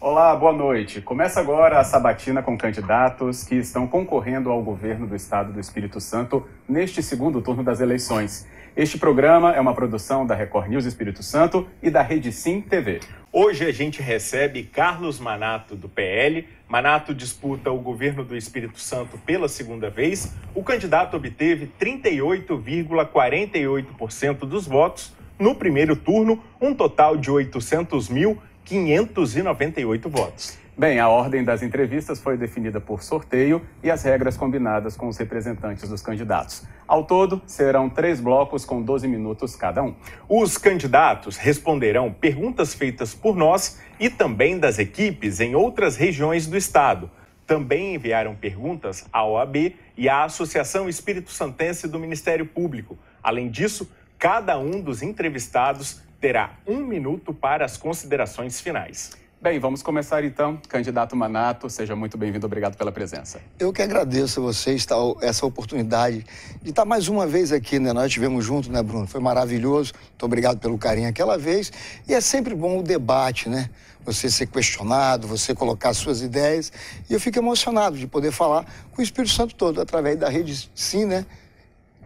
Olá, boa noite. Começa agora a sabatina com candidatos que estão concorrendo ao governo do estado do Espírito Santo neste segundo turno das eleições. Este programa é uma produção da Record News Espírito Santo e da Rede Sim TV. Hoje a gente recebe Carlos Manato, do PL. Manato disputa o governo do Espírito Santo pela segunda vez. O candidato obteve 38,48% dos votos no primeiro turno, um total de 800.598 votos. Bem, a ordem das entrevistas foi definida por sorteio e as regras combinadas com os representantes dos candidatos. Ao todo, serão três blocos com 12 minutos cada um. Os candidatos responderão perguntas feitas por nós e também das equipes em outras regiões do estado. Também enviaram perguntas à OAB e à Associação Espírito Santense do Ministério Público. Além disso, Cada um dos entrevistados terá um minuto para as considerações finais. Bem, vamos começar então. Candidato Manato, seja muito bem-vindo, obrigado pela presença. Eu que agradeço a vocês tá, essa oportunidade de estar tá mais uma vez aqui, né? Nós estivemos juntos, né, Bruno? Foi maravilhoso. Muito obrigado pelo carinho aquela vez. E é sempre bom o debate, né? Você ser questionado, você colocar suas ideias. E eu fico emocionado de poder falar com o Espírito Santo todo, através da rede Sim, né?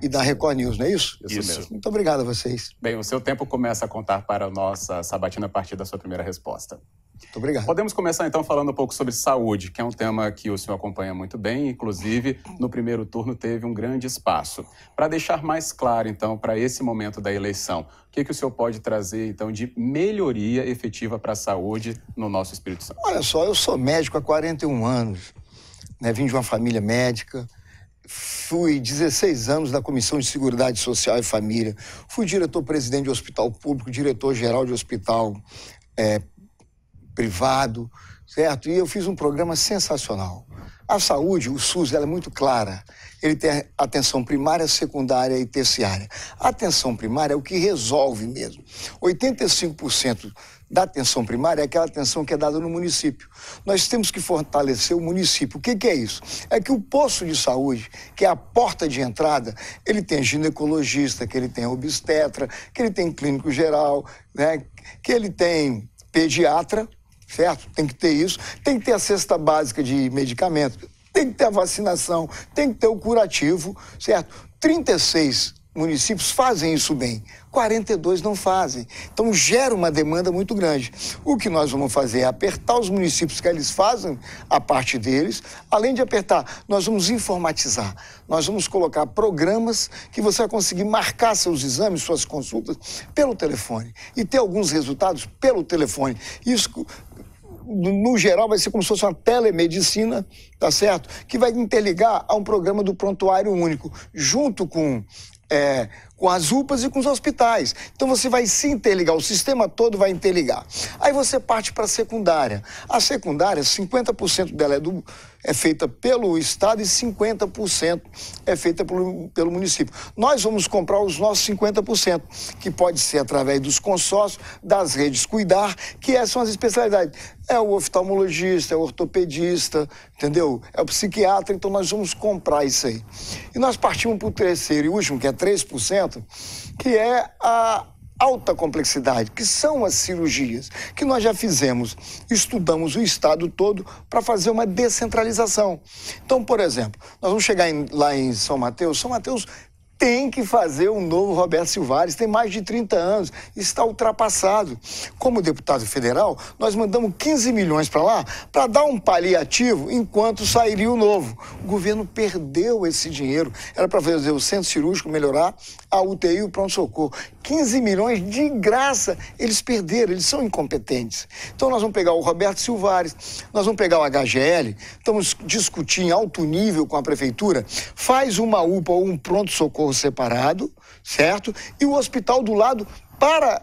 e da Record News, não é isso? Isso, isso. mesmo. Muito obrigado a vocês. Bem, o seu tempo começa a contar para a nossa sabatina a partir da sua primeira resposta. Muito obrigado. Podemos começar então falando um pouco sobre saúde, que é um tema que o senhor acompanha muito bem, inclusive no primeiro turno teve um grande espaço. Para deixar mais claro então para esse momento da eleição, o que, que o senhor pode trazer então de melhoria efetiva para a saúde no nosso Espírito Santo? Olha só, eu sou médico há 41 anos, né? vim de uma família médica, Fui 16 anos da Comissão de Seguridade Social e Família. Fui diretor-presidente de hospital público, diretor-geral de hospital é, privado, certo? E eu fiz um programa sensacional. A saúde, o SUS, ela é muito clara. Ele tem atenção primária, secundária e terciária. A atenção primária é o que resolve mesmo. 85% da atenção primária é aquela atenção que é dada no município. Nós temos que fortalecer o município. O que, que é isso? É que o posto de saúde, que é a porta de entrada, ele tem ginecologista, que ele tem obstetra, que ele tem clínico geral, né? que ele tem pediatra, certo? Tem que ter isso. Tem que ter a cesta básica de medicamentos, tem que ter a vacinação, tem que ter o curativo, certo? 36 municípios fazem isso bem, 42 não fazem. Então gera uma demanda muito grande. O que nós vamos fazer é apertar os municípios que eles fazem a parte deles, além de apertar, nós vamos informatizar. Nós vamos colocar programas que você vai conseguir marcar seus exames, suas consultas pelo telefone e ter alguns resultados pelo telefone. Isso no geral, vai ser como se fosse uma telemedicina, tá certo? Que vai interligar a um programa do prontuário único, junto com é, com as UPAs e com os hospitais. Então você vai se interligar, o sistema todo vai interligar. Aí você parte para a secundária. A secundária, 50% dela é do é feita pelo Estado e 50% é feita pelo, pelo município. Nós vamos comprar os nossos 50%, que pode ser através dos consórcios, das redes Cuidar, que essas são as especialidades. É o oftalmologista, é o ortopedista, entendeu? É o psiquiatra, então nós vamos comprar isso aí. E nós partimos para o terceiro e último, que é 3%, que é a alta complexidade, que são as cirurgias, que nós já fizemos, estudamos o estado todo para fazer uma descentralização. Então, por exemplo, nós vamos chegar em, lá em São Mateus, São Mateus tem que fazer um novo Roberto Silvares, tem mais de 30 anos, está ultrapassado. Como deputado federal, nós mandamos 15 milhões para lá para dar um paliativo enquanto sairia o novo. O governo perdeu esse dinheiro. Era para fazer o centro cirúrgico melhorar, a UTI e o pronto-socorro. 15 milhões de graça. Eles perderam, eles são incompetentes. Então nós vamos pegar o Roberto Silvares, nós vamos pegar o HGL, estamos discutindo em alto nível com a prefeitura, faz uma UPA ou um pronto-socorro separado, certo? E o hospital do lado para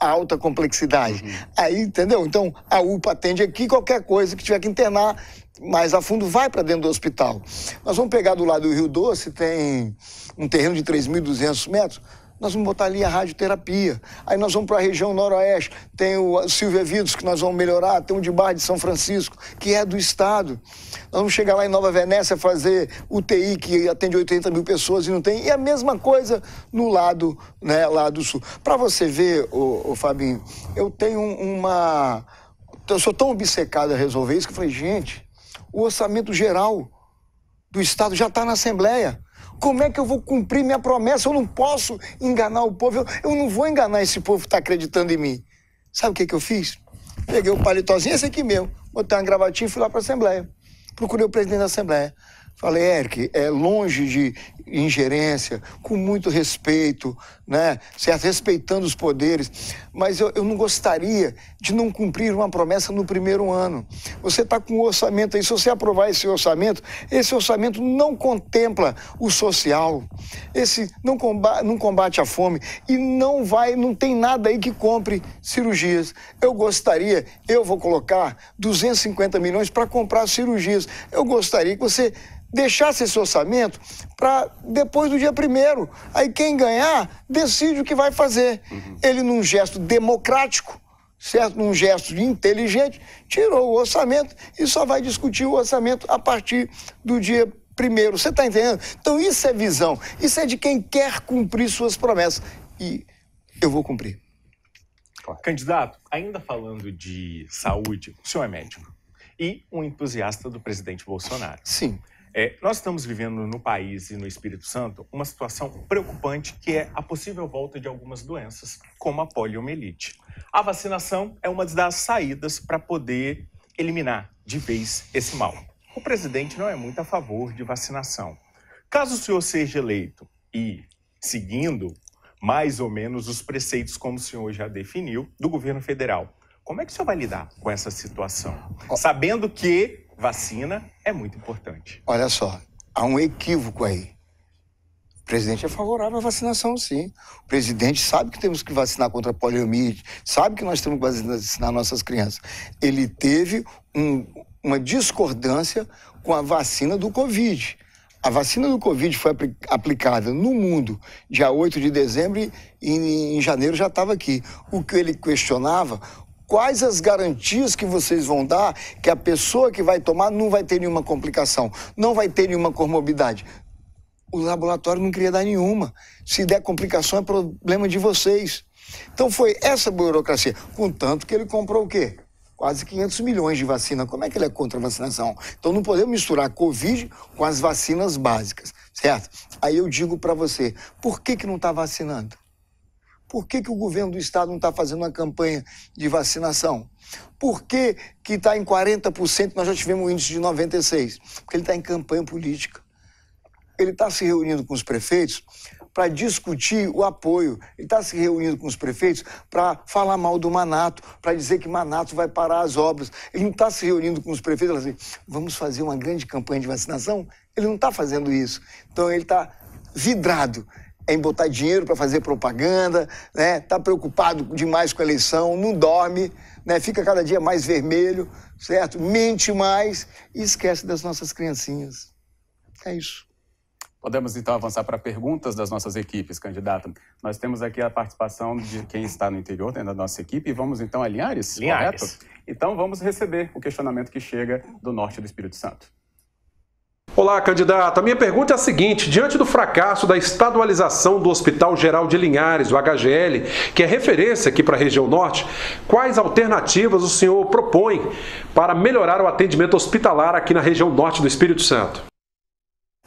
a alta complexidade. Uhum. Aí, entendeu? Então, a UPA atende aqui qualquer coisa que tiver que internar mais a fundo, vai para dentro do hospital. Nós vamos pegar do lado do Rio Doce, tem um terreno de 3.200 metros, nós vamos botar ali a radioterapia. Aí nós vamos para a região noroeste, tem o Silvia Vidos, que nós vamos melhorar, tem o de Bar de São Francisco, que é do Estado. Nós vamos chegar lá em Nova Venécia fazer UTI, que atende 80 mil pessoas e não tem. E a mesma coisa no lado, né, lá do sul. Para você ver, ô, ô, Fabinho, eu tenho uma. Eu sou tão obcecado a resolver isso que eu falei, gente, o orçamento geral do Estado já está na Assembleia. Como é que eu vou cumprir minha promessa? Eu não posso enganar o povo. Eu, eu não vou enganar esse povo que está acreditando em mim. Sabe o que, que eu fiz? Peguei o palitozinho esse aqui meu, botei uma gravatinha e fui lá para a Assembleia. Procurei o presidente da Assembleia. Falei, Eric, é longe de ingerência, com muito respeito, né? Certo? Respeitando os poderes, mas eu, eu não gostaria de não cumprir uma promessa no primeiro ano. Você está com um orçamento aí, se você aprovar esse orçamento, esse orçamento não contempla o social, esse não combate, não combate a fome e não vai, não tem nada aí que compre cirurgias. Eu gostaria, eu vou colocar 250 milhões para comprar cirurgias. Eu gostaria que você deixasse esse orçamento para depois do dia primeiro. Aí quem ganhar decide o que vai fazer. Uhum. Ele, num gesto democrático, certo? Num gesto inteligente, tirou o orçamento e só vai discutir o orçamento a partir do dia primeiro. Você está entendendo? Então isso é visão, isso é de quem quer cumprir suas promessas. E eu vou cumprir. Candidato, ainda falando de saúde, o senhor é médico e um entusiasta do presidente Bolsonaro. Sim. É, nós estamos vivendo no país e no Espírito Santo uma situação preocupante que é a possível volta de algumas doenças, como a poliomielite. A vacinação é uma das saídas para poder eliminar de vez esse mal. O presidente não é muito a favor de vacinação. Caso o senhor seja eleito e seguindo mais ou menos os preceitos como o senhor já definiu do governo federal, como é que o senhor vai lidar com essa situação? Sabendo que vacina é muito importante. Olha só, há um equívoco aí. O presidente é favorável à vacinação, sim. O presidente sabe que temos que vacinar contra a poliomielite, sabe que nós temos que vacinar nossas crianças. Ele teve um, uma discordância com a vacina do Covid. A vacina do Covid foi aplicada no mundo dia 8 de dezembro e em janeiro já estava aqui. O que ele questionava quais as garantias que vocês vão dar que a pessoa que vai tomar não vai ter nenhuma complicação, não vai ter nenhuma comorbidade? O laboratório não queria dar nenhuma. Se der complicação, é problema de vocês. Então foi essa burocracia. Contanto que ele comprou o quê? Quase 500 milhões de vacina. Como é que ele é contra a vacinação? Então não podemos misturar Covid com as vacinas básicas, certo? Aí eu digo para você, por que, que não está vacinando? Por que, que o governo do estado não está fazendo uma campanha de vacinação? Por que está em 40%, nós já tivemos um índice de 96%? Porque ele está em campanha política. Ele está se reunindo com os prefeitos para discutir o apoio. Ele está se reunindo com os prefeitos para falar mal do Manato, para dizer que Manato vai parar as obras. Ele não está se reunindo com os prefeitos dizer, vamos fazer uma grande campanha de vacinação? Ele não está fazendo isso. Então ele está vidrado em botar dinheiro para fazer propaganda, né? Tá preocupado demais com a eleição, não dorme, né? Fica cada dia mais vermelho, certo? Mente mais e esquece das nossas criancinhas. É isso. Podemos então avançar para perguntas das nossas equipes, candidata. Nós temos aqui a participação de quem está no interior, dentro né, da nossa equipe, e vamos então a Linhares, Linhares. correto? Então vamos receber o questionamento que chega do norte do Espírito Santo. Olá, candidata. Minha pergunta é a seguinte: diante do fracasso da estadualização do Hospital Geral de Linhares, o HGL, que é referência aqui para a região norte, quais alternativas o senhor propõe para melhorar o atendimento hospitalar aqui na região norte do Espírito Santo?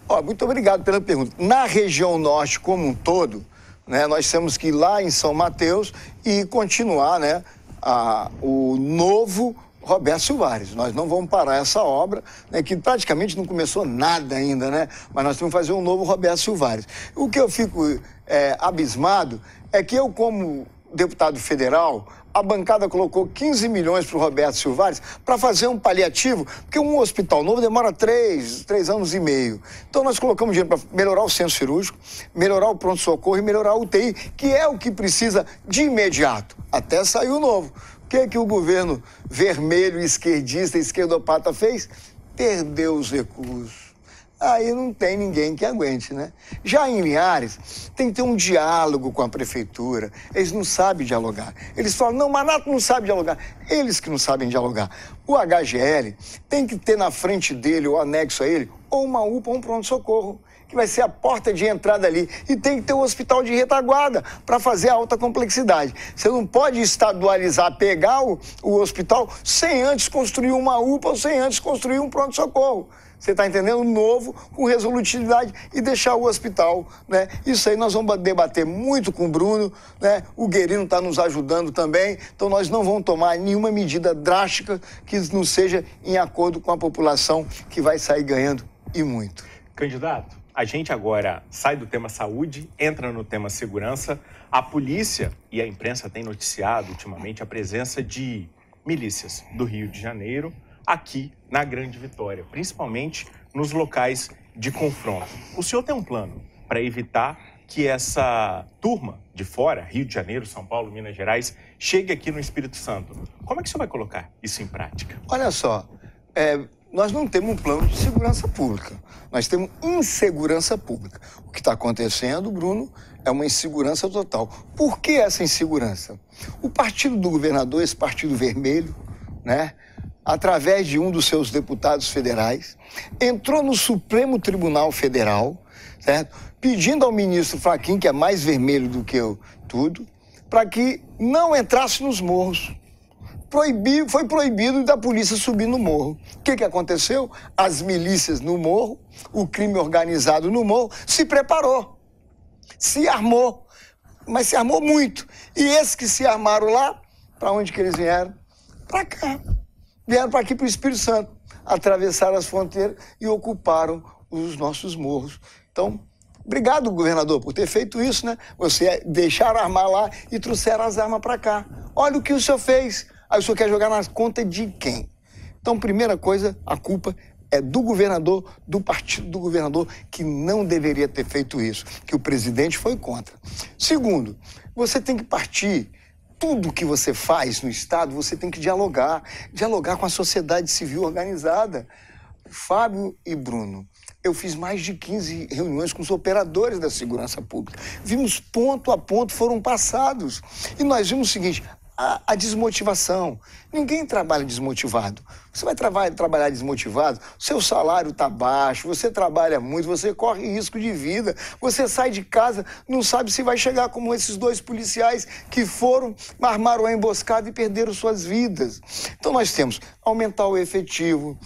Oh, muito obrigado pela pergunta. Na região norte como um todo, né, nós temos que ir lá em São Mateus e continuar né, a, o novo Roberto Silvares. Nós não vamos parar essa obra, né, que praticamente não começou nada ainda, né? Mas nós temos que fazer um novo Roberto Silvares. O que eu fico é, abismado é que eu, como deputado federal, a bancada colocou 15 milhões para o Roberto Silvares para fazer um paliativo, porque um hospital novo demora três, três anos e meio. Então nós colocamos dinheiro para melhorar o centro cirúrgico, melhorar o pronto-socorro e melhorar a UTI, que é o que precisa de imediato, até sair o novo que, que o governo vermelho, esquerdista, esquerdopata fez? Perdeu os recursos. Aí não tem ninguém que aguente, né? Já em Linhares, tem que ter um diálogo com a prefeitura. Eles não sabem dialogar. Eles falam, não, Manato não sabe dialogar. Eles que não sabem dialogar. O HGL tem que ter na frente dele, ou anexo a ele, ou uma UPA ou um pronto-socorro que vai ser a porta de entrada ali. E tem que ter um hospital de retaguarda para fazer a alta complexidade. Você não pode estadualizar, pegar o, o hospital sem antes construir uma UPA ou sem antes construir um pronto-socorro você está entendendo? Novo, com resolutividade e deixar o hospital, né? Isso aí nós vamos debater muito com o Bruno, né? O Guerino está nos ajudando também, então nós não vamos tomar nenhuma medida drástica que não seja em acordo com a população que vai sair ganhando e muito. Candidato, a gente agora sai do tema saúde, entra no tema segurança. A polícia e a imprensa têm noticiado ultimamente a presença de milícias do Rio de Janeiro aqui na Grande Vitória, principalmente nos locais de confronto. O senhor tem um plano para evitar que essa turma de fora, Rio de Janeiro, São Paulo, Minas Gerais, chegue aqui no Espírito Santo? Como é que o senhor vai colocar isso em prática? Olha só, é, nós não temos um plano de segurança pública. Nós temos insegurança pública. O que está acontecendo, Bruno, é uma insegurança total. Por que essa insegurança? O partido do governador, esse partido vermelho, né, através de um dos seus deputados federais, entrou no Supremo Tribunal Federal, certo? pedindo ao ministro Faquim, que é mais vermelho do que eu, tudo, para que não entrasse nos morros foi proibido da polícia subir no morro. O que, que aconteceu? As milícias no morro, o crime organizado no morro, se preparou, se armou, mas se armou muito. E esses que se armaram lá, para onde que eles vieram? Para cá. Vieram para aqui, para o Espírito Santo. Atravessaram as fronteiras e ocuparam os nossos morros. Então, Obrigado, governador, por ter feito isso, né? Você deixar armar lá e trouxeram as armas para cá. Olha o que o senhor fez. Aí o senhor quer jogar nas contas de quem? Então, primeira coisa, a culpa é do governador, do partido do governador, que não deveria ter feito isso, que o presidente foi contra. Segundo, você tem que partir. Tudo que você faz no Estado, você tem que dialogar, dialogar com a sociedade civil organizada. Fábio e Bruno, eu fiz mais de 15 reuniões com os operadores da segurança pública. Vimos ponto a ponto, foram passados. E nós vimos o seguinte: a, a desmotivação. Ninguém trabalha desmotivado. Você vai trabalhar, trabalhar desmotivado, seu salário está baixo, você trabalha muito, você corre risco de vida, você sai de casa, não sabe se vai chegar como esses dois policiais que foram, armaram a emboscada e perderam suas vidas. Então nós temos aumentar o efetivo,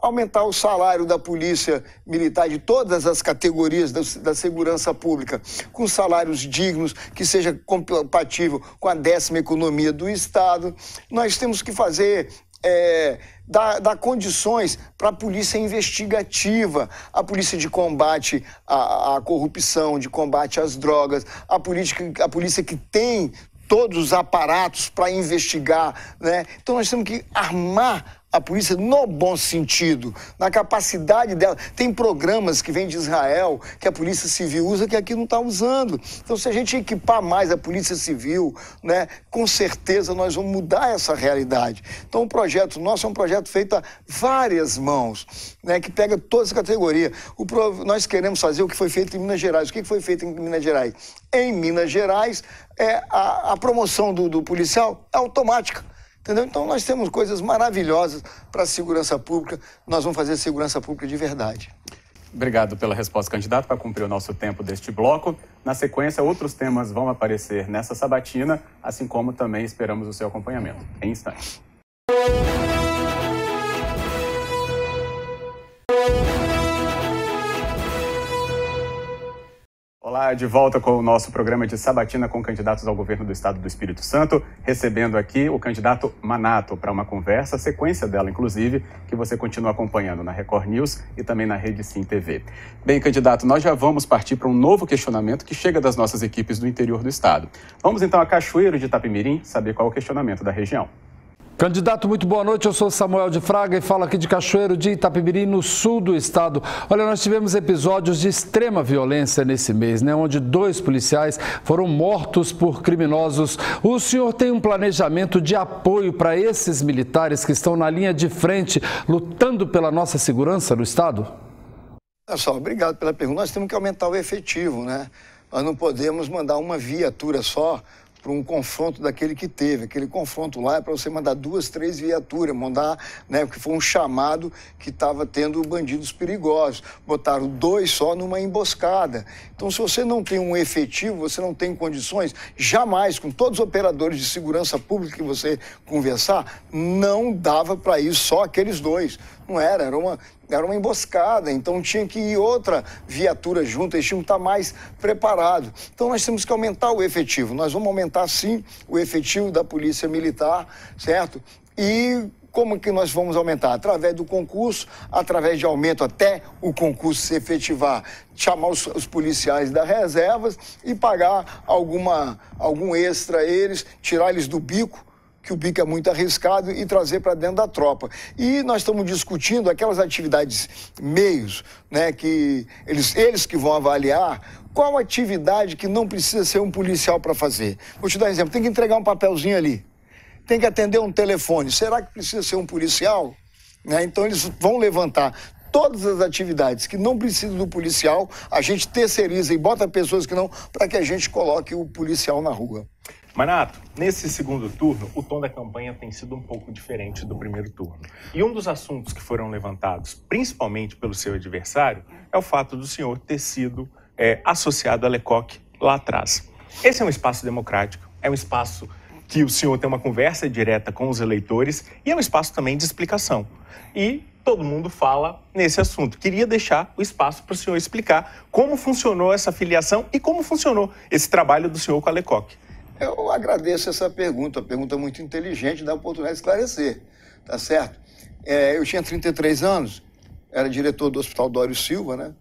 aumentar o salário da polícia militar de todas as categorias da, da, segurança pública, com salários dignos, que seja compatível com a décima economia do Estado. Nós temos que fazer. É, dar, dar condições para a polícia investigativa, a polícia de combate à, à corrupção, de combate às drogas, a, política, a polícia que tem todos os aparatos para investigar. Né? Então nós temos que armar a polícia no bom sentido, na capacidade dela. Tem programas que vêm de Israel que a polícia civil usa que aqui não está usando. Então, se a gente equipar mais a polícia civil, né, com certeza nós vamos mudar essa realidade. Então, o projeto nosso é um projeto feito a várias mãos, né, que pega todas as categorias. O pro... Nós queremos fazer o que foi feito em Minas Gerais. O que foi feito em Minas Gerais? Em Minas Gerais, é, a, a promoção do, do policial é automática. Entendeu? Então nós temos coisas maravilhosas para a segurança pública. Nós vamos fazer segurança pública de verdade. Obrigado pela resposta, candidato, para cumprir o nosso tempo deste bloco. Na sequência, outros temas vão aparecer nessa sabatina, assim como também esperamos o seu acompanhamento. Em instantes. Olá, de volta com o nosso programa de sabatina com candidatos ao governo do estado do Espírito Santo, recebendo aqui o candidato Manato para uma conversa, sequência dela, inclusive, que você continua acompanhando na Record News e também na Rede Sim TV. Bem, candidato, nós já vamos partir para um novo questionamento que chega das nossas equipes do interior do estado. Vamos então a Cachoeiro de Itapemirim saber qual é o questionamento da região. Candidato, muito boa noite. Eu sou Samuel de Fraga e falo aqui de Cachoeiro de Itapibiri, no sul do estado. Olha, nós tivemos episódios de extrema violência nesse mês, né? Onde dois policiais foram mortos por criminosos. O senhor tem um planejamento de apoio para esses militares que estão na linha de frente, lutando pela nossa segurança no estado? Pessoal, obrigado pela pergunta. Nós temos que aumentar o efetivo, né? Nós não podemos mandar uma viatura só para um confronto daquele que teve. Aquele confronto lá é para você mandar duas, três viaturas, mandar, né, porque foi um chamado que estava tendo bandidos perigosos. Botaram dois só numa emboscada. Então, se você não tem um efetivo, você não tem condições, jamais, com todos os operadores de segurança pública que você conversar, não dava para ir só aqueles dois. Não era, era uma era uma emboscada, então tinha que ir outra viatura junto, eles tinham que estar tá mais preparados. Então nós temos que aumentar o efetivo. Nós vamos aumentar sim o efetivo da Polícia Militar, certo? E como que nós vamos aumentar? Através do concurso, através de aumento até o concurso se efetivar, chamar os, os policiais das reservas e pagar alguma, algum extra a eles, tirar eles do bico, que o bico é muito arriscado e trazer para dentro da tropa. E nós estamos discutindo aquelas atividades meios, né, que eles, eles que vão avaliar qual atividade que não precisa ser um policial para fazer. Vou te dar um exemplo, tem que entregar um papelzinho ali, tem que atender um telefone. Será que precisa ser um policial? Né? Então eles vão levantar todas as atividades que não precisam do policial, a gente terceiriza e bota pessoas que não, para que a gente coloque o policial na rua. Manato, nesse segundo turno, o tom da campanha tem sido um pouco diferente do primeiro turno. E um dos assuntos que foram levantados, principalmente pelo seu adversário, é o fato do senhor ter sido é, associado a Lecoq lá atrás. Esse é um espaço democrático, é um espaço que o senhor tem uma conversa direta com os eleitores e é um espaço também de explicação. E todo mundo fala nesse assunto. Queria deixar o espaço para o senhor explicar como funcionou essa filiação e como funcionou esse trabalho do senhor com a Lecoq. Eu agradeço essa pergunta, pergunta muito inteligente, dá a oportunidade de esclarecer, tá certo? É, eu tinha 33 anos, era diretor do Hospital Dório Silva, né?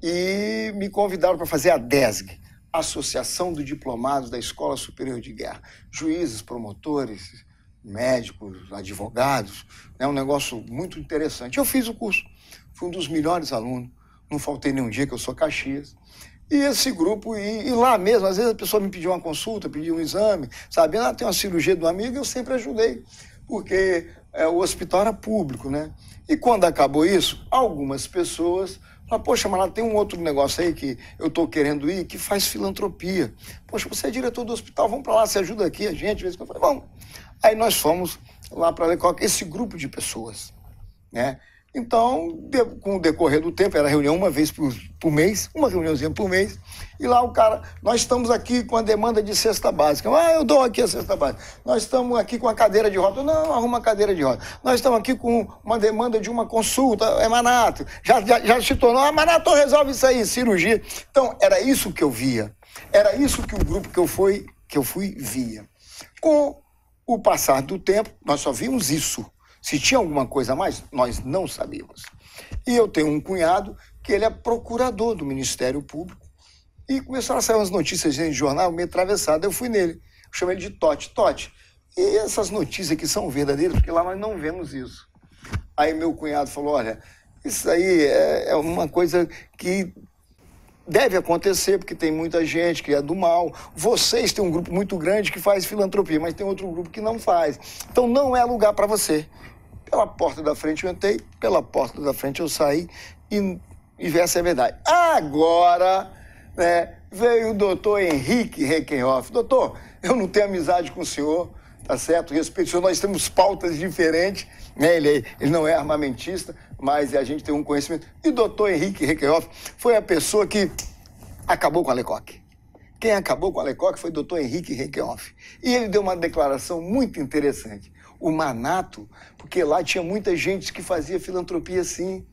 E me convidaram para fazer a DESG, Associação de Diplomados da Escola Superior de Guerra. Juízes, promotores, médicos, advogados, né? um negócio muito interessante. Eu fiz o curso, fui um dos melhores alunos, não faltei nenhum dia, que eu sou Caxias. E esse grupo, e, e, lá mesmo, às vezes a pessoa me pediu uma consulta, pediu um exame, sabe? Ah, tem uma cirurgia do amigo, eu sempre ajudei, porque é, o hospital era público, né? E quando acabou isso, algumas pessoas falaram, poxa, mas lá tem um outro negócio aí que eu estou querendo ir, que faz filantropia. Poxa, você é diretor do hospital, vamos para lá, você ajuda aqui a gente. Eu falei, vamos. Aí nós fomos lá para Lecoque, esse grupo de pessoas, né? Então, de, com o decorrer do tempo, era reunião uma vez por, por, mês, uma reuniãozinha por mês, e lá o cara, nós estamos aqui com a demanda de cesta básica. Ah, eu dou aqui a cesta básica. Nós estamos aqui com a cadeira de roda. Não, arruma a cadeira de roda. Nós estamos aqui com uma demanda de uma consulta, é manato. Já, já, já se tornou, ah, manato resolve isso aí, cirurgia. Então, era isso que eu via. Era isso que o grupo que eu fui, que eu fui via. Com o passar do tempo, nós só vimos isso. Se tinha alguma coisa a mais, nós não sabíamos. E eu tenho um cunhado que ele é procurador do Ministério Público. E começaram a sair umas notícias de jornal meio atravessada. Eu fui nele. Eu chamei ele de Tote. Tote, e essas notícias que são verdadeiras, porque lá nós não vemos isso. Aí meu cunhado falou: olha, isso aí é, é uma coisa que deve acontecer, porque tem muita gente que é do mal. Vocês têm um grupo muito grande que faz filantropia, mas tem outro grupo que não faz. Então não é lugar para você. Pela porta da frente eu entrei, pela porta da frente eu saí e, e ver essa é verdade. Agora, né, veio o doutor Henrique Reckenhoff. Doutor, eu não tenho amizade com o senhor, tá certo? Respeito o senhor, nós temos pautas diferentes, né? Ele, é, ele não é armamentista, mas a gente tem um conhecimento. E o doutor Henrique Reckenhoff foi a pessoa que acabou com a Lecoque. Quem acabou com a Lecoque foi o doutor Henrique Reckenhoff. E ele deu uma declaração muito interessante o Manato, porque lá tinha muita gente que fazia filantropia assim.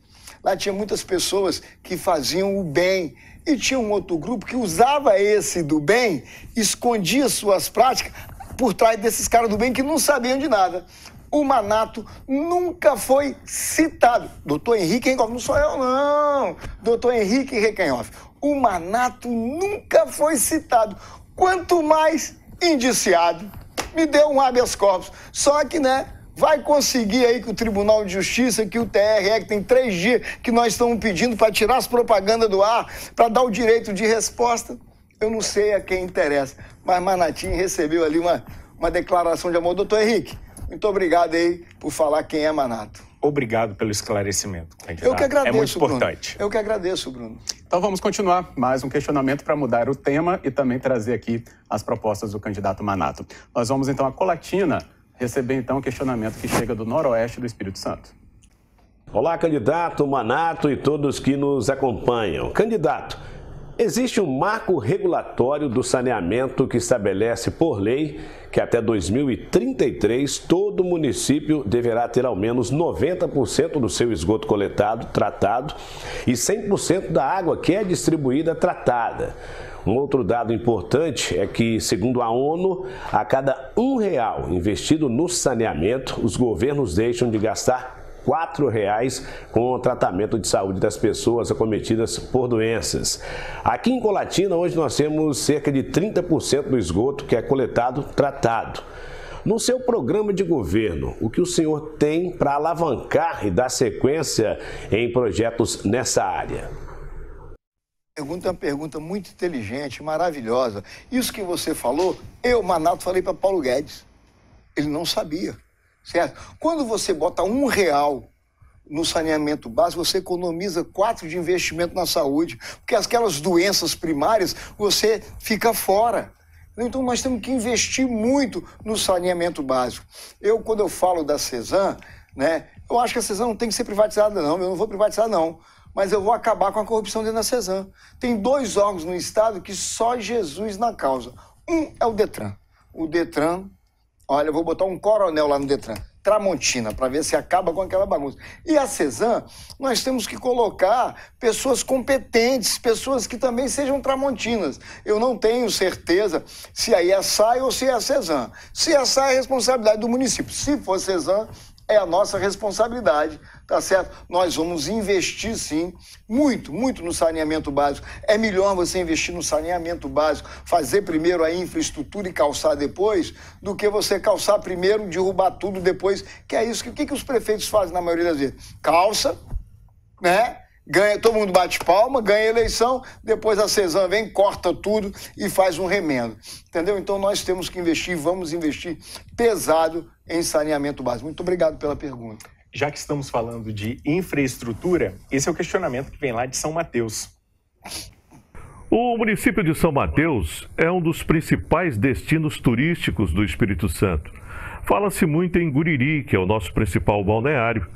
Lá tinha muitas pessoas que faziam o bem. E tinha um outro grupo que usava esse do bem, escondia suas práticas por trás desses caras do bem que não sabiam de nada. O Manato nunca foi citado. Doutor Henrique Rekenhoff, não sou eu, não. Doutor Henrique Recanhoff. O Manato nunca foi citado. Quanto mais indiciado, me deu um habeas corpus. Só que, né, vai conseguir aí que o Tribunal de Justiça, que o TRE, que tem três dias que nós estamos pedindo para tirar as propagandas do ar, para dar o direito de resposta. Eu não sei a quem interessa, mas Manatim recebeu ali uma, uma declaração de amor. Doutor Henrique, muito obrigado aí por falar quem é Manato obrigado pelo esclarecimento. candidato. Eu que agradeço. É muito importante. Bruno. Eu que agradeço, Bruno. Então vamos continuar. Mais um questionamento para mudar o tema e também trazer aqui as propostas do candidato Manato. Nós vamos então a Colatina receber então um questionamento que chega do noroeste do Espírito Santo. Olá, candidato Manato e todos que nos acompanham. Candidato, Existe um marco regulatório do saneamento que estabelece por lei que até 2033 todo município deverá ter ao menos 90% do seu esgoto coletado, tratado e 100% da água que é distribuída tratada. Um outro dado importante é que, segundo a ONU, a cada um real investido no saneamento, os governos deixam de gastar R$ reais com o tratamento de saúde das pessoas acometidas por doenças. Aqui em Colatina, hoje nós temos cerca de 30% do esgoto que é coletado tratado. No seu programa de governo, o que o senhor tem para alavancar e dar sequência em projetos nessa área? Pergunta é uma pergunta muito inteligente, maravilhosa. Isso que você falou, eu, Manato, falei para Paulo Guedes. Ele não sabia certo? Quando você bota um real no saneamento básico, você economiza quatro de investimento na saúde, porque aquelas doenças primárias você fica fora. Então nós temos que investir muito no saneamento básico. Eu, quando eu falo da Cezan, né, eu acho que a Cezan não tem que ser privatizada, não. Eu não vou privatizar, não. Mas eu vou acabar com a corrupção dentro da Cezan. Tem dois órgãos no Estado que só Jesus na causa. Um é o Detran. O Detran Olha, eu vou botar um coronel lá no Detran, Tramontina, para ver se acaba com aquela bagunça. E a Cezan, nós temos que colocar pessoas competentes, pessoas que também sejam tramontinas. Eu não tenho certeza se aí é SAI ou se é a Cezan. Se é SAI é responsabilidade do município. Se for Cezan, é a nossa responsabilidade tá certo? Nós vamos investir sim, muito, muito no saneamento básico. É melhor você investir no saneamento básico, fazer primeiro a infraestrutura e calçar depois, do que você calçar primeiro, derrubar tudo depois, que é isso que o que, que os prefeitos fazem na maioria das vezes? Calça, né? ganha, todo mundo bate palma, ganha eleição, depois a Cezan vem, corta tudo e faz um remendo. Entendeu? Então nós temos que investir, vamos investir pesado em saneamento básico. Muito obrigado pela pergunta já que estamos falando de infraestrutura, esse é o questionamento que vem lá de São Mateus. O município de São Mateus é um dos principais destinos turísticos do Espírito Santo. Fala-se muito em Guriri, que é o nosso principal balneário,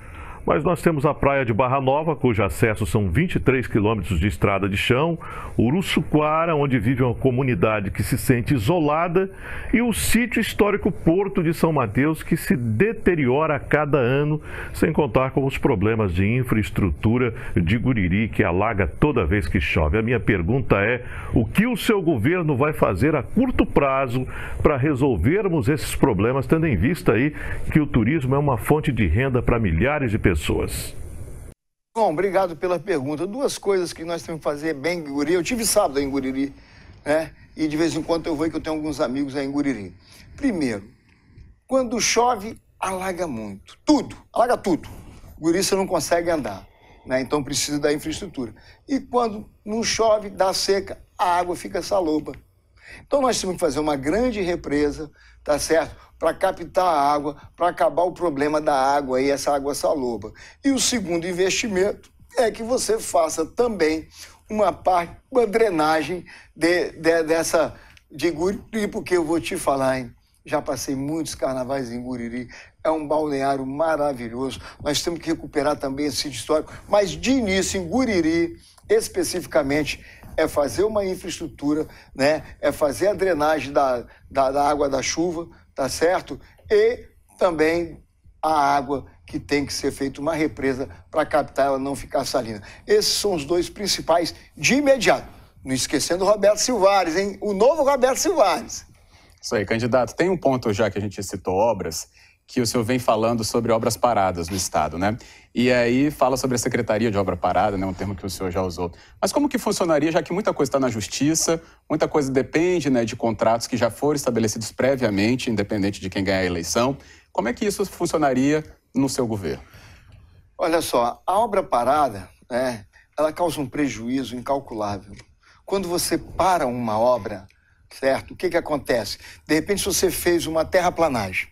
mas nós temos a praia de Barra Nova, cujo acesso são 23 quilômetros de estrada de chão, Uruçuquara, onde vive uma comunidade que se sente isolada, e o sítio histórico Porto de São Mateus, que se deteriora a cada ano, sem contar com os problemas de infraestrutura de Guriri, que alaga toda vez que chove. A minha pergunta é: o que o seu governo vai fazer a curto prazo para resolvermos esses problemas, tendo em vista aí que o turismo é uma fonte de renda para milhares de pessoas? pessoas? Bom, obrigado pela pergunta. Duas coisas que nós temos que fazer bem em Guriri. Eu tive sábado em Guriri, né? E de vez em quando eu vou que eu tenho alguns amigos aí em Guriri. Primeiro, quando chove, alaga muito. Tudo, alaga tudo. Guriri você não consegue andar, né? Então precisa da infraestrutura. E quando não chove, dá seca, a água fica saloba. Então nós temos que fazer uma grande represa, tá certo? Para captar a água, para acabar o problema da água e essa água saloba. E o segundo investimento é que você faça também uma parte, uma drenagem de, de, dessa de Guriri, porque eu vou te falar, hein? Já passei muitos carnavais em Guriri. É um balneário maravilhoso. Nós temos que recuperar também esse sítio histórico. Mas de início, em Guriri, especificamente, é fazer uma infraestrutura, né? é fazer a drenagem da, da, da água da chuva, tá certo? E também a água que tem que ser feita uma represa para captar ela não ficar salina. Esses são os dois principais de imediato. Não esquecendo o Roberto Silvares, hein? O novo Roberto Silvares. Isso aí, candidato. Tem um ponto já que a gente citou obras que o senhor vem falando sobre obras paradas no Estado, né? E aí fala sobre a Secretaria de Obra Parada, né? Um termo que o senhor já usou. Mas como que funcionaria, já que muita coisa está na Justiça, muita coisa depende né, de contratos que já foram estabelecidos previamente, independente de quem ganhar a eleição. Como é que isso funcionaria no seu governo? Olha só, a obra parada, né, ela causa um prejuízo incalculável. Quando você para uma obra, certo? O que, que acontece? De repente, se você fez uma terraplanagem,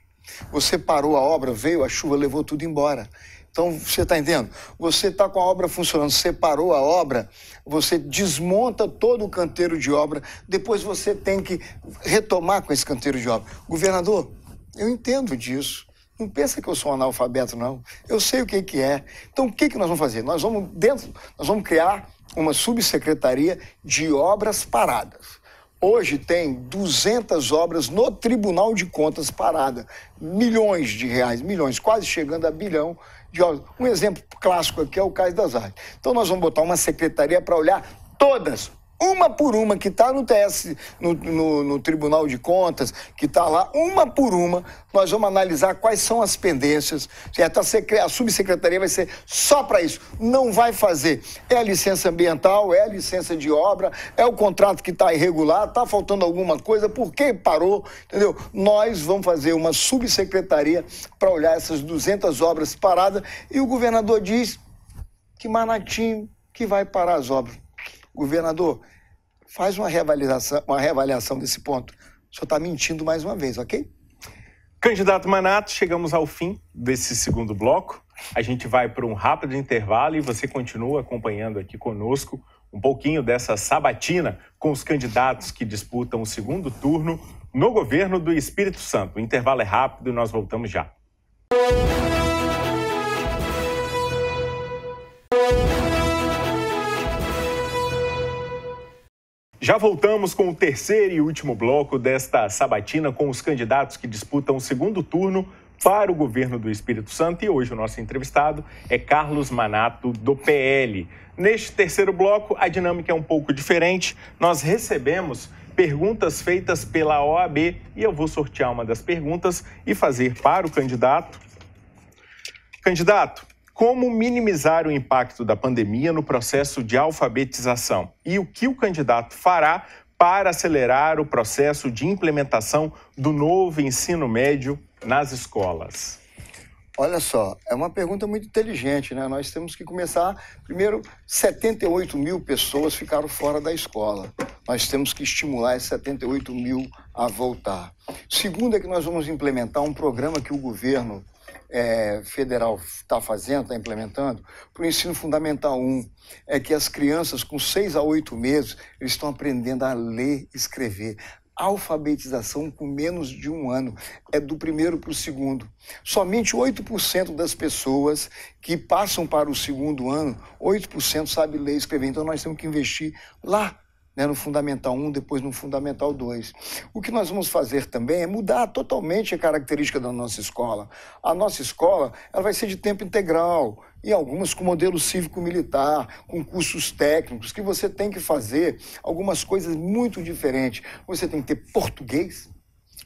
você parou a obra, veio a chuva, levou tudo embora. Então, você está entendendo? Você está com a obra funcionando, você parou a obra, você desmonta todo o canteiro de obra, depois você tem que retomar com esse canteiro de obra. Governador, eu entendo disso. Não pensa que eu sou um analfabeto, não. Eu sei o que, que é. Então, o que, que nós vamos fazer? Nós vamos, dentro, nós vamos criar uma subsecretaria de obras paradas. Hoje tem 200 obras no Tribunal de Contas parada, milhões de reais, milhões, quase chegando a bilhão de obras. Um exemplo clássico aqui é o Cais das Artes. Então nós vamos botar uma secretaria para olhar todas, uma por uma, que está no TS, no, no, no, Tribunal de Contas, que está lá, uma por uma, nós vamos analisar quais são as pendências. Certo? A, subsecretaria vai ser só para isso. Não vai fazer. É a licença ambiental, é a licença de obra, é o contrato que está irregular, está faltando alguma coisa, por que parou? Entendeu? Nós vamos fazer uma subsecretaria para olhar essas 200 obras paradas e o governador diz que Manatim que vai parar as obras governador, faz uma reavaliação, uma reavaliação desse ponto. O senhor está mentindo mais uma vez, ok? Candidato Manato, chegamos ao fim desse segundo bloco. A gente vai para um rápido intervalo e você continua acompanhando aqui conosco um pouquinho dessa sabatina com os candidatos que disputam o segundo turno no governo do Espírito Santo. O intervalo é rápido e nós voltamos já. Já voltamos com o terceiro e último bloco desta sabatina com os candidatos que disputam o segundo turno para o governo do Espírito Santo e hoje o nosso entrevistado é Carlos Manato, do PL. Neste terceiro bloco, a dinâmica é um pouco diferente. Nós recebemos perguntas feitas pela OAB e eu vou sortear uma das perguntas e fazer para o candidato. Candidato, como minimizar o impacto da pandemia no processo de alfabetização e o que o candidato fará para acelerar o processo de implementação do novo ensino médio nas escolas. Olha só, é uma pergunta muito inteligente, né? Nós temos que começar. Primeiro, 78 mil pessoas ficaram fora da escola. Nós temos que estimular esses 78 mil a voltar. Segundo, é que nós vamos implementar um programa que o governo é, federal está fazendo, está implementando, para o ensino fundamental 1, é que as crianças com 6 a 8 meses, eles estão aprendendo a ler, escrever. Alfabetização com menos de um ano, é do primeiro para o segundo. Somente 8% das pessoas que passam para o segundo ano, 8% sabe ler e escrever. Então nós temos que investir lá né, no Fundamental 1, depois no Fundamental 2. O que nós vamos fazer também é mudar totalmente a característica da nossa escola. A nossa escola ela vai ser de tempo integral, e algumas com modelo cívico-militar, com cursos técnicos, que você tem que fazer algumas coisas muito diferentes. Você tem que ter português,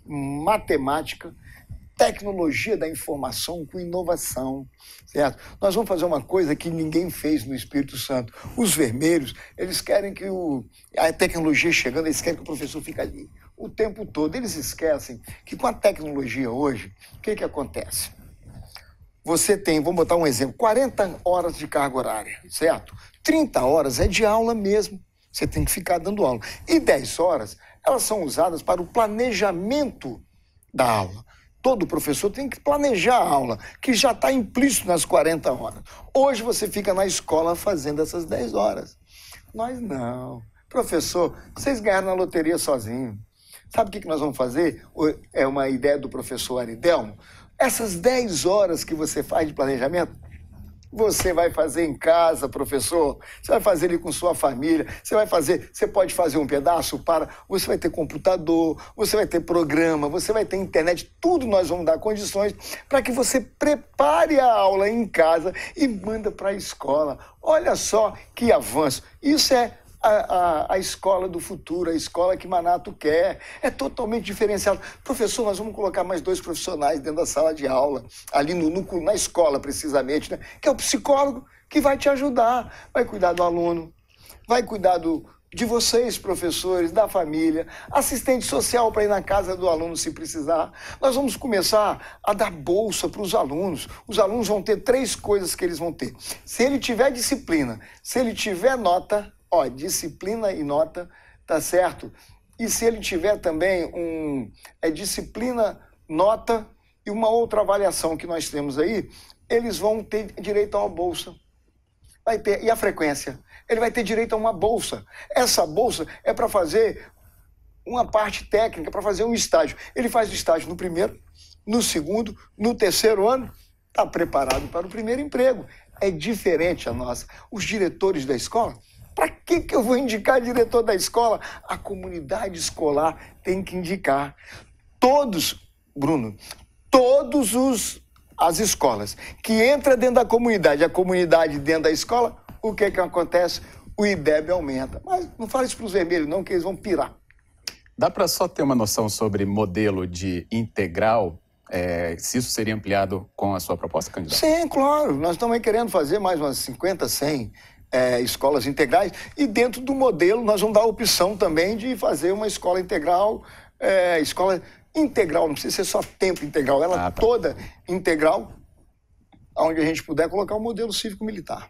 matemática, tecnologia da informação com inovação, certo? Nós vamos fazer uma coisa que ninguém fez no Espírito Santo. Os vermelhos, eles querem que o, a tecnologia chegando, eles querem que o professor fique ali o tempo todo. Eles esquecem que com a tecnologia hoje, o que, que acontece? Você tem, vou botar um exemplo, 40 horas de carga horária, certo? 30 horas é de aula mesmo. Você tem que ficar dando aula. E 10 horas, elas são usadas para o planejamento da aula Todo professor tem que planejar a aula, que já está implícito nas 40 horas. Hoje você fica na escola fazendo essas 10 horas. Nós não. Professor, vocês ganharam na loteria sozinho. Sabe o que nós vamos fazer? É uma ideia do professor Aridelmo. Essas 10 horas que você faz de planejamento, você vai fazer em casa, professor. Você vai fazer ele com sua família. Você vai fazer, você pode fazer um pedaço para, você vai ter computador, você vai ter programa, você vai ter internet, tudo nós vamos dar condições para que você prepare a aula em casa e manda para a escola. Olha só que avanço. Isso é a, a, a, escola do futuro, a escola que Manato quer. É totalmente diferenciado. Professor, nós vamos colocar mais dois profissionais dentro da sala de aula, ali no núcleo, na escola precisamente, né? que é o psicólogo que vai te ajudar, vai cuidar do aluno, vai cuidar do, de vocês, professores, da família, assistente social para ir na casa do aluno se precisar. Nós vamos começar a dar bolsa para os alunos. Os alunos vão ter três coisas que eles vão ter. Se ele tiver disciplina, se ele tiver nota ó, disciplina e nota, tá certo? E se ele tiver também um é disciplina, nota e uma outra avaliação que nós temos aí, eles vão ter direito a uma bolsa. Vai ter e a frequência. Ele vai ter direito a uma bolsa. Essa bolsa é para fazer uma parte técnica, para fazer um estágio. Ele faz o estágio no primeiro, no segundo, no terceiro ano, está preparado para o primeiro emprego. É diferente a nossa. Os diretores da escola para que, que eu vou indicar diretor da escola? A comunidade escolar tem que indicar. Todos, Bruno, todos os as escolas que entra dentro da comunidade, a comunidade dentro da escola, o que que acontece? O IDEB aumenta. Mas não fale isso para os vermelhos, não, que eles vão pirar. Dá para só ter uma noção sobre modelo de integral é, se isso seria ampliado com a sua proposta, candidato? Sim, claro. Nós estamos querendo fazer mais umas 50, 100 é, escolas integrais. E dentro do modelo, nós vamos dar a opção também de fazer uma escola integral, é, escola integral, não precisa ser só tempo integral, ela ah, tá. toda integral, onde a gente puder colocar o um modelo cívico-militar.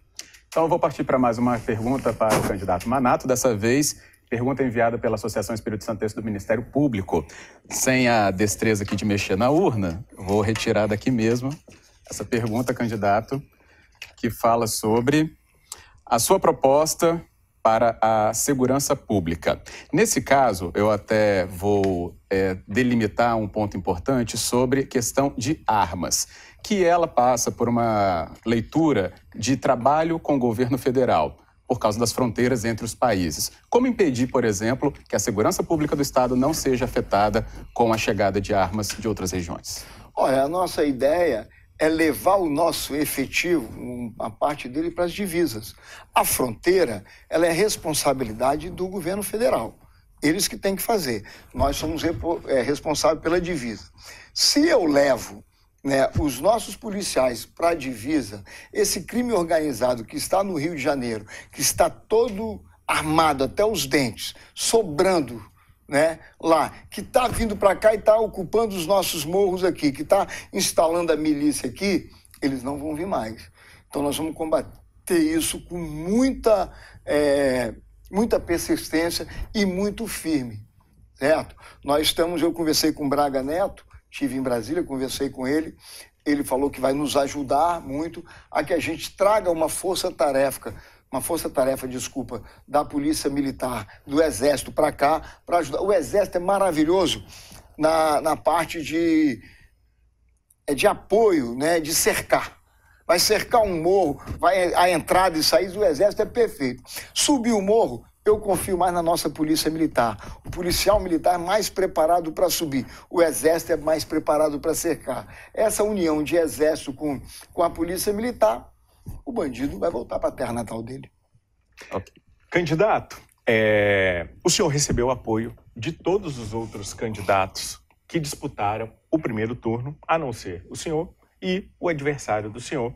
Então, eu vou partir para mais uma pergunta para o candidato Manato, dessa vez. Pergunta enviada pela Associação Espírito Santense do Ministério Público. Sem a destreza aqui de mexer na urna, vou retirar daqui mesmo essa pergunta, candidato, que fala sobre a sua proposta para a segurança pública. Nesse caso, eu até vou é, delimitar um ponto importante sobre questão de armas, que ela passa por uma leitura de trabalho com o governo federal por causa das fronteiras entre os países. Como impedir, por exemplo, que a segurança pública do Estado não seja afetada com a chegada de armas de outras regiões? Olha, a nossa ideia é levar o nosso efetivo, uma parte dele, para as divisas. A fronteira, ela é responsabilidade do governo federal. Eles que têm que fazer. Nós somos é, responsáveis pela divisa. Se eu levo né, os nossos policiais para a divisa, esse crime organizado que está no Rio de Janeiro, que está todo armado até os dentes, sobrando né, lá, que está vindo para cá e está ocupando os nossos morros aqui, que está instalando a milícia aqui, eles não vão vir mais. Então nós vamos combater isso com muita, é, muita persistência e muito firme, certo? Nós estamos, eu conversei com Braga Neto, estive em Brasília, conversei com ele, ele falou que vai nos ajudar muito a que a gente traga uma força-tarefa uma força-tarefa, desculpa, da Polícia Militar, do Exército para cá, para ajudar. O Exército é maravilhoso na, na parte de, é de apoio, né, de cercar. Vai cercar um morro, vai a entrada e saída do Exército é perfeito. Subir o morro, eu confio mais na nossa polícia militar. O policial militar é mais preparado para subir, o exército é mais preparado para cercar. Essa união de exército com, com a polícia militar o bandido vai voltar para a terra natal dele. Okay. Candidato, é... o senhor recebeu apoio de todos os outros candidatos que disputaram o primeiro turno, a não ser o senhor e o adversário do senhor,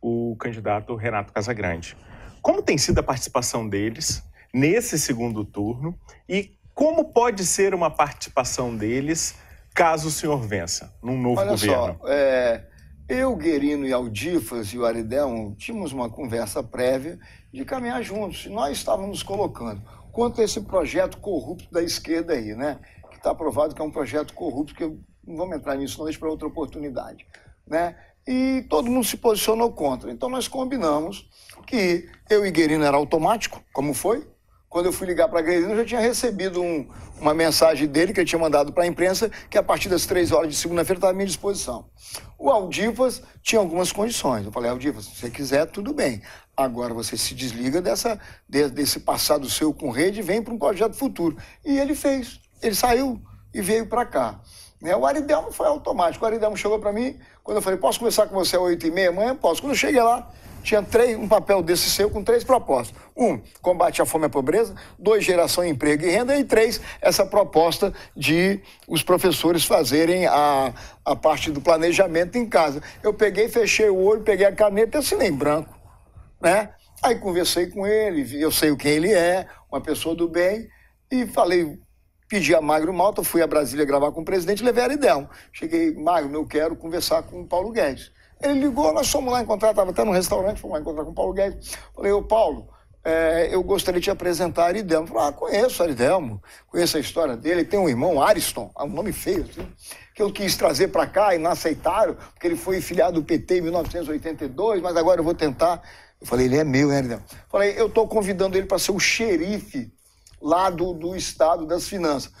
o candidato Renato Casagrande. Como tem sido a participação deles nesse segundo turno e como pode ser uma participação deles caso o senhor vença num novo Olha governo? Só, é eu, Guerino e Aldifas e o Aridão tínhamos uma conversa prévia de caminhar juntos. E nós estávamos colocando quanto a esse projeto corrupto da esquerda aí, né? Que está provado que é um projeto corrupto, que eu não vamos entrar nisso, não para outra oportunidade, né? E todo mundo se posicionou contra. Então nós combinamos que eu e Guerino era automático, como foi, quando eu fui ligar para a eu já tinha recebido um, uma mensagem dele que eu tinha mandado para a imprensa, que a partir das três horas de segunda-feira estava à minha disposição. O Aldivas tinha algumas condições. Eu falei, Aldivas, se você quiser, tudo bem. Agora você se desliga dessa, desse passado seu com rede e vem para um projeto futuro. E ele fez. Ele saiu e veio para cá. Né, o Aridelmo foi automático. O Aridelmo chegou para mim, quando eu falei, posso começar com você às 8h30 amanhã? Posso. Quando eu cheguei lá, tinha três, um papel desse seu com três propostas. Um, combate à fome e à pobreza. Dois, geração de emprego e renda. E três, essa proposta de os professores fazerem a, a parte do planejamento em casa. Eu peguei, fechei o olho, peguei a caneta e assinei em branco. Né? Aí conversei com ele, eu sei o quem ele é, uma pessoa do bem, e falei, pedi a Magno Malta, fui a Brasília gravar com o presidente, levei a Aridel. Cheguei, Magno, eu quero conversar com o Paulo Guedes. Ele ligou, nós fomos lá encontrar, estava até no restaurante, fomos lá encontrar com o Paulo Guedes. Falei, ô Paulo, é, eu gostaria de te apresentar Aridelmo. Falei, ah, conheço Aridelmo, conheço a história dele. Ele tem um irmão, Ariston, é um nome feio, assim, que eu quis trazer para cá e não aceitaram, porque ele foi filiado do PT em 1982, mas agora eu vou tentar. Eu falei, ele é meu, hein, Aridelmo? Falei, eu estou convidando ele para ser o xerife lá do, do Estado das Finanças.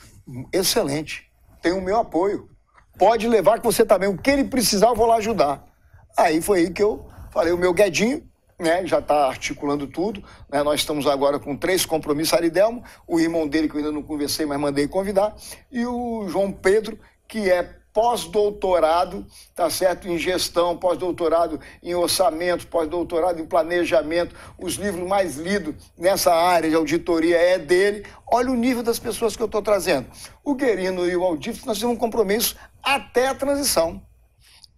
Excelente, tem o meu apoio. Pode levar que você também, tá o que ele precisar, eu vou lá ajudar. Aí foi aí que eu falei, o meu Guedinho, né, já está articulando tudo. Né, nós estamos agora com três compromissos, Aridelmo, o irmão dele, que eu ainda não conversei, mas mandei convidar, e o João Pedro, que é pós-doutorado, tá certo? Em gestão, pós-doutorado em orçamento, pós-doutorado em planejamento. Os livros mais lidos nessa área de auditoria é dele. Olha o nível das pessoas que eu estou trazendo. O Guerino e o Aldif, nós temos um compromisso até a transição.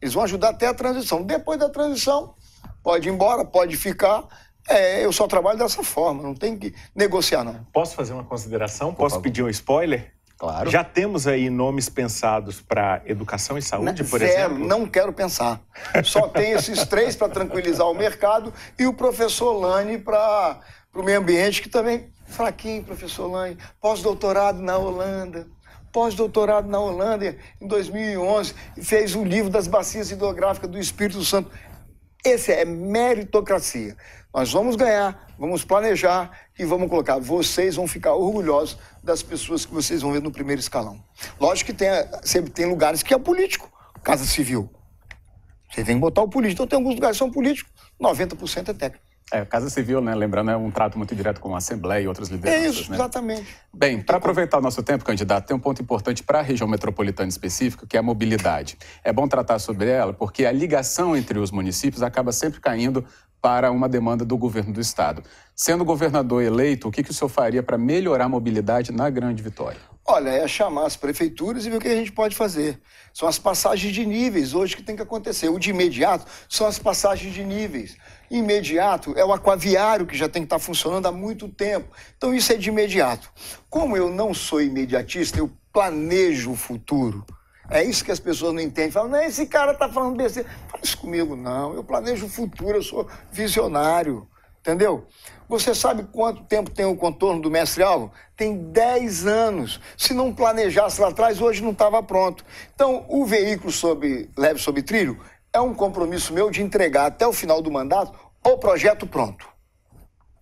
Eles vão ajudar até a transição. Depois da transição, pode ir embora, pode ficar. É, eu só trabalho dessa forma, não tem que negociar, não. Posso fazer uma consideração? Posso pedir um spoiler? Claro. Já temos aí nomes pensados para educação e saúde, por exemplo? Não quero pensar. Só tem esses três para tranquilizar o mercado e o professor Lane para o meio ambiente, que também fraquinho, professor Lane. Pós-doutorado na Holanda pós-doutorado na Holanda em 2011, e fez o um livro das bacias hidrográficas do Espírito Santo. Esse é meritocracia. Nós vamos ganhar, vamos planejar e vamos colocar. Vocês vão ficar orgulhosos das pessoas que vocês vão ver no primeiro escalão. Lógico que tem, sempre tem lugares que é político, Casa Civil. Você vem botar o político. Então tem alguns lugares que são políticos, 90% é técnico. É, Casa Civil, né? Lembrando, é um trato muito direto com a Assembleia e outras lideranças. É isso, né? exatamente. Bem, para aproveitar o nosso tempo, candidato, tem um ponto importante para a região metropolitana específica, que é a mobilidade. É bom tratar sobre ela, porque a ligação entre os municípios acaba sempre caindo para uma demanda do governo do Estado. Sendo governador eleito, o que, que o senhor faria para melhorar a mobilidade na Grande Vitória? Olha, é chamar as prefeituras e ver o que a gente pode fazer. São as passagens de níveis hoje que tem que acontecer. O de imediato são as passagens de níveis. Imediato é o aquaviário que já tem que estar funcionando há muito tempo. Então isso é de imediato. Como eu não sou imediatista, eu planejo o futuro. É isso que as pessoas não entendem. Falam, não, esse cara está falando besteira. Fala isso comigo, não. Eu planejo o futuro, eu sou visionário. Entendeu? Você sabe quanto tempo tem o contorno do mestre Alvo? Tem 10 anos. Se não planejasse lá atrás, hoje não estava pronto. Então, o veículo sobre, leve sobre trilho é um compromisso meu de entregar até o final do mandato o projeto pronto.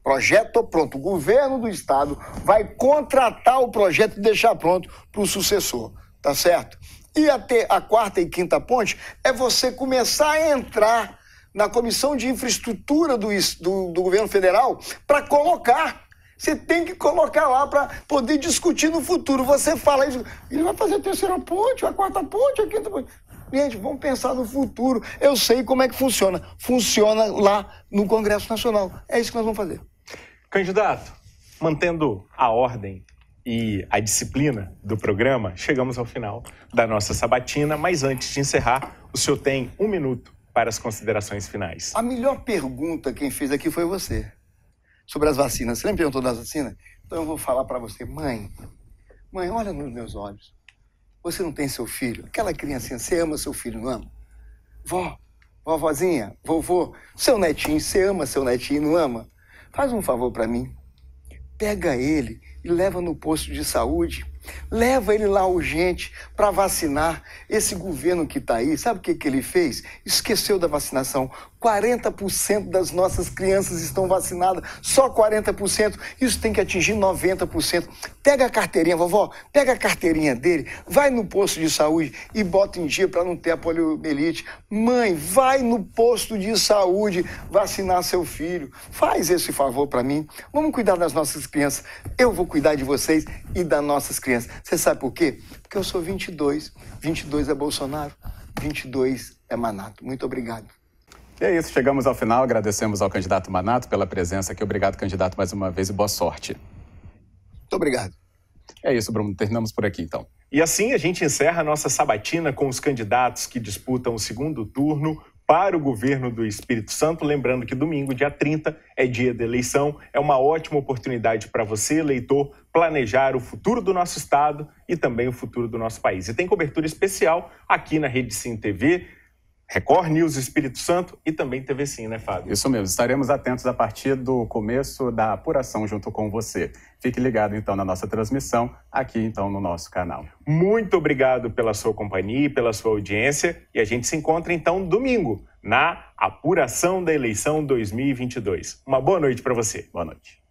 Projeto pronto. O governo do estado vai contratar o projeto e deixar pronto para o sucessor, tá certo? E até a quarta e quinta ponte é você começar a entrar na Comissão de Infraestrutura do, do, do governo federal para colocar. Você tem que colocar lá para poder discutir no futuro. Você fala isso. Ele vai fazer a terceira ponte, a quarta ponte, a quinta ponte. Gente, vamos pensar no futuro. Eu sei como é que funciona. Funciona lá no Congresso Nacional. É isso que nós vamos fazer. Candidato, mantendo a ordem e a disciplina do programa, chegamos ao final da nossa sabatina. Mas antes de encerrar, o senhor tem um minuto para as considerações finais. A melhor pergunta quem fez aqui foi você, sobre as vacinas. Você lembra perguntou das vacinas? Então eu vou falar para você, mãe, mãe, olha nos meus olhos. Você não tem seu filho? Aquela criancinha, você ama seu filho, não ama? Vó, vovozinha, vovô, seu netinho, você ama seu netinho, não ama? Faz um favor para mim. Pega ele e leva no posto de saúde Leva ele lá urgente para vacinar. Esse governo que está aí, sabe o que, que ele fez? Esqueceu da vacinação. 40% das nossas crianças estão vacinadas, só 40%. Isso tem que atingir 90%. Pega a carteirinha, vovó, pega a carteirinha dele, vai no posto de saúde e bota em dia para não ter a poliomielite. Mãe, vai no posto de saúde vacinar seu filho. Faz esse favor para mim. Vamos cuidar das nossas crianças. Eu vou cuidar de vocês e das nossas crianças. Você sabe por quê? Porque eu sou 22. 22 é Bolsonaro, 22 é Manato. Muito obrigado. E é isso, chegamos ao final. Agradecemos ao candidato Manato pela presença aqui. Obrigado, candidato, mais uma vez e boa sorte. Muito obrigado. É isso, Bruno. Terminamos por aqui, então. E assim a gente encerra a nossa sabatina com os candidatos que disputam o segundo turno para o governo do Espírito Santo. Lembrando que domingo, dia 30, é dia da eleição. É uma ótima oportunidade para você, eleitor, planejar o futuro do nosso estado e também o futuro do nosso país. E tem cobertura especial aqui na Rede Sim TV Record News Espírito Santo e também TV Sim, né, Fábio? Isso mesmo, estaremos atentos a partir do começo da apuração junto com você. Fique ligado então na nossa transmissão, aqui então no nosso canal. Muito obrigado pela sua companhia e pela sua audiência e a gente se encontra então domingo na apuração da eleição 2022. Uma boa noite para você. Boa noite.